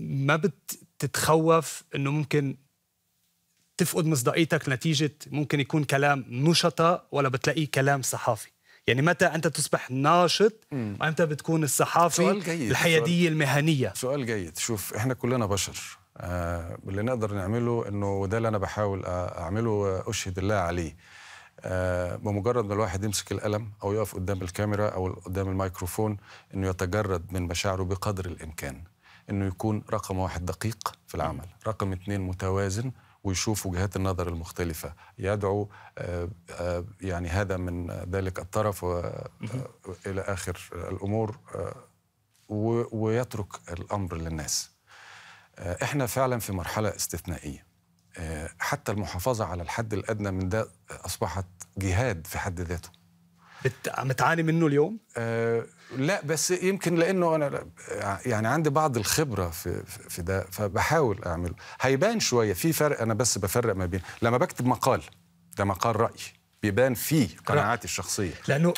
ما بتتخوف انه ممكن تفقد مصداقيتك نتيجه ممكن يكون كلام نشطاء ولا بتلاقيه كلام صحافي يعني متى انت تصبح ناشط وامتى بتكون الصحافي الحياديه سؤال المهنيه سؤال جيد شوف احنا كلنا بشر آه اللي نقدر نعمله انه وده اللي انا بحاول اعمله اشهد الله عليه آه بمجرد ما الواحد يمسك القلم او يقف قدام الكاميرا او قدام الميكروفون انه يتجرد من مشاعره بقدر الامكان انه يكون رقم واحد دقيق في العمل رقم اثنين متوازن ويشوف وجهات النظر المختلفة يدعو آه، آه، يعني هذا من ذلك الطرف آه، إلى آخر الأمور ويترك الأمر للناس إحنا فعلا في مرحلة استثنائية حتى المحافظة على الحد الأدنى من ده أصبحت جهاد في حد ذاته بتعاني منه اليوم؟ لا بس يمكن لانه انا يعني عندي بعض الخبره في في ده فبحاول اعمل هيبان شويه في فرق انا بس بفرق ما بين لما بكتب مقال ده مقال راي بيبان فيه قناعاتي الشخصيه لانه